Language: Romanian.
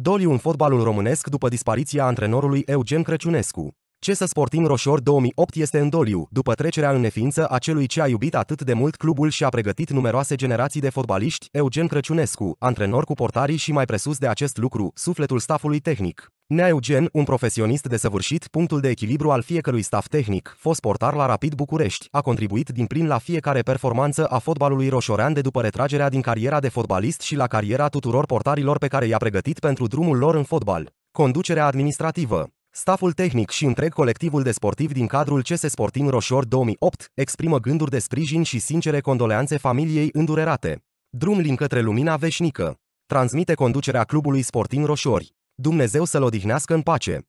Doliu în fotbalul românesc după dispariția antrenorului Eugen Crăciunescu. Ce să sportim Roșor 2008 este în doliu, după trecerea în neființă a celui ce a iubit atât de mult clubul și a pregătit numeroase generații de fotbaliști, Eugen Crăciunescu, antrenor cu portarii și mai presus de acest lucru, sufletul stafului tehnic. Nea Eugen, un profesionist de săvârșit, punctul de echilibru al fiecărui staff tehnic, fost portar la Rapid București, a contribuit din plin la fiecare performanță a fotbalului roșorean de după retragerea din cariera de fotbalist și la cariera tuturor portarilor pe care i-a pregătit pentru drumul lor în fotbal. Conducerea administrativă Staful tehnic și întreg colectivul de sportiv din cadrul CS Sporting Roșor 2008 exprimă gânduri de sprijin și sincere condoleanțe familiei îndurerate. Drum în către lumina veșnică. Transmite conducerea clubului Sporting Roșori. Dumnezeu să-l odihnească în pace.